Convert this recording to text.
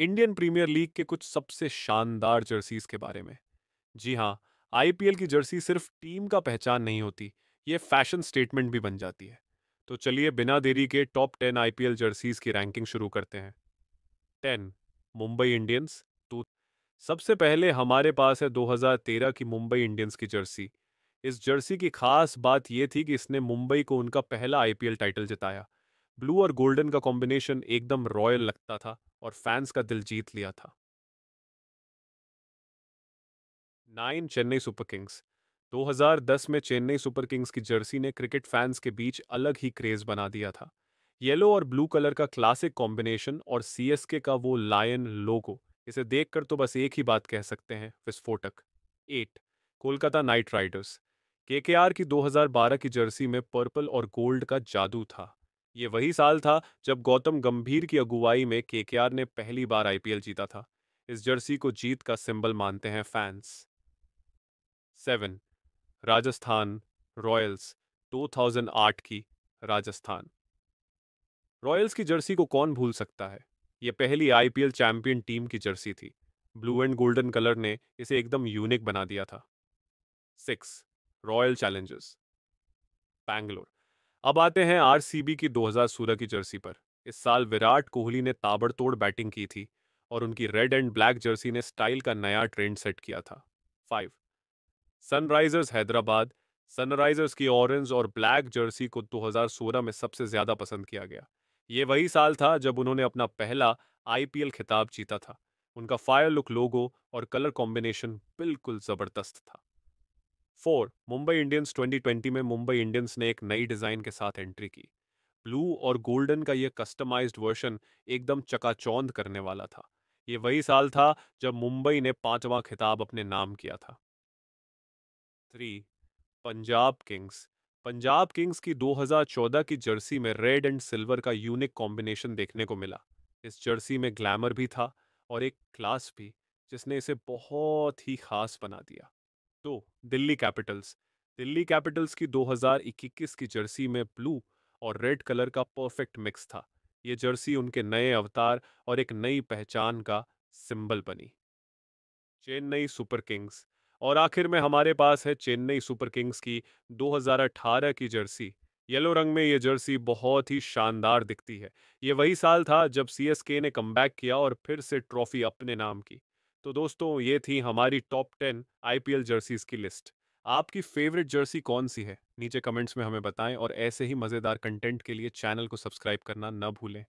Indian premiere league के कुछ सबसे शानदार जर्सीज के बारे में जी हाँ आईपीएल की जर्सी सिर्फ टीम का पहचान नहीं होती ये फैशन स्टेटमेंट भी बन जाती है तो चलिए बिना देरी के टॉप टेन आईपीएल जर्सीज की रैंकिंग शुरू करते हैं टेन मुंबई इंडियंस टू सबसे पहले हमारे पास है 2013 की मुंबई इंडियंस की जर्सी इस जर्सी की खास बात यह थी कि इसने मुंबई को उनका पहला आईपीएल टाइटल जिताया ब्लू और गोल्डन का कॉम्बिनेशन एकदम रॉयल लगता था और फैंस का दिल जीत लिया था नाइन चेन्नई सुपर किंग्स 2010 में चेन्नई सुपर किंग्स की जर्सी ने क्रिकेट फैंस के बीच अलग ही क्रेज बना दिया था येलो और ब्लू कलर का क्लासिक कॉम्बिनेशन और सीएसके का वो लायन लोगो इसे देखकर तो बस एक ही बात कह सकते हैं विस्फोटक eight Kolkata Knight Riders KKR की 2012 की जर्सी में पर्पल और गोल्ड का जादू था ये वही साल था जब गौतम गंभीर की अगुवाई में केकेआर ने पहली बार आईपीएल जीता था इस जर्सी को जीत का सिंबल मानते हैं फैंस सेवन राजस्थान रॉयल्स 2008 की राजस्थान रॉयल्स की जर्सी को कौन भूल सकता है ये पहली आईपीएल चैंपियन टीम की जर्सी थी ब्लू एंड गोल्डन कलर ने इसे एकदम यूनिक बना दिया था सिक्स रॉयल चैलेंजर्स बैंगलोर अब आते हैं आरसीबी की 2016 की जर्सी पर इस साल विराट कोहली ने ताबड़तोड़ बैटिंग की थी और उनकी रेड एंड ब्लैक जर्सी ने स्टाइल का नया ट्रेंड सेट किया था फाइव सनराइजर्स हैदराबाद सनराइजर्स की ऑरेंज और ब्लैक जर्सी को 2016 में सबसे ज्यादा पसंद किया गया ये वही साल था जब उन्होंने अपना पहला आईपीएल खिताब जीता था उनका फायर लुक लोगो और कलर कॉम्बिनेशन बिल्कुल जबरदस्त था फोर मुंबई इंडियंस 2020 में मुंबई इंडियंस ने एक नई डिज़ाइन के साथ एंट्री की ब्लू और गोल्डन का यह कस्टमाइज्ड वर्शन एकदम चकाचौंध करने वाला था ये वही साल था जब मुंबई ने पांचवा खिताब अपने नाम किया था three Punjab Kings Punjab Kings की 2014 की जर्सी में रेड एंड सिल्वर का यूनिक कॉम्बिनेशन देखने को मिला इस जर्सी में ग्लैमर भी था और एक क्लास भी जिसने इसे बहुत ही खास बना दिया दो तो दिल्ली कैपिटल्स दिल्ली कैपिटल्स की 2021 की जर्सी में ब्लू और रेड कलर का परफेक्ट मिक्स था ये जर्सी उनके नए अवतार और एक नई पहचान का सिंबल बनी चेन्नई सुपर किंग्स और आखिर में हमारे पास है चेन्नई सुपर किंग्स की 2018 की जर्सी येलो रंग में ये जर्सी बहुत ही शानदार दिखती है ये वही साल था जब सी ने कम किया और फिर से ट्रॉफी अपने नाम की तो दोस्तों ये थी हमारी टॉप टेन आईपीएल जर्सीज की लिस्ट आपकी फेवरेट जर्सी कौन सी है नीचे कमेंट्स में हमें बताएं और ऐसे ही मज़ेदार कंटेंट के लिए चैनल को सब्सक्राइब करना न भूलें